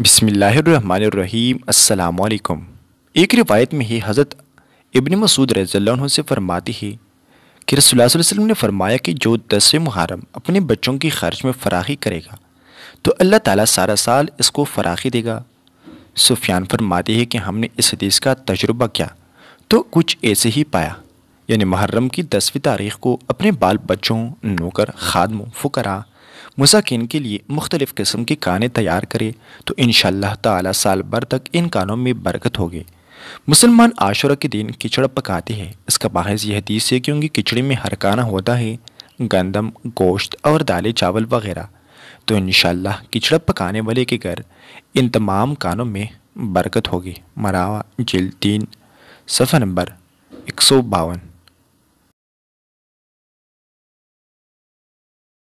बिसमीम् एक रिवायत में ही हज़रत इबन मसूद रज़ल्ला से फरमाती है कि रसोल्ला वसलम ने फरमाया कि जो दसवें मुहर्रम अपने बच्चों की खर्च में फराखी करेगा तो अल्लाह ताला सारा साल इसको फराखी देगा सुफियान फरमाती है कि हमने इस हदीस का तजुर्बा किया तो कुछ ऐसे ही पाया यानी मुहर्रम की दसवीं तारीख को अपने बाल बच्चों नौकर खादमों फ़ुकरा मुसाकिन के लिए मुख्तलिफ़ किस्म के काने तैयार करें तो इन तला साल भर तक इन कानों में बरकत होगी मुसलमान आशुरा के दिन किचड़ पकाते हैं इसका बाहर यह दीस है क्योंकि खिचड़ी में हर काना होता है गंदम गोश्त और दालें चावल वगैरह तो इन किचड़ा पकाने वाले के घर इन तमाम कानों में बरकत होगी मरावा जिल तीन सफ़ा नंबर एक सौ बावन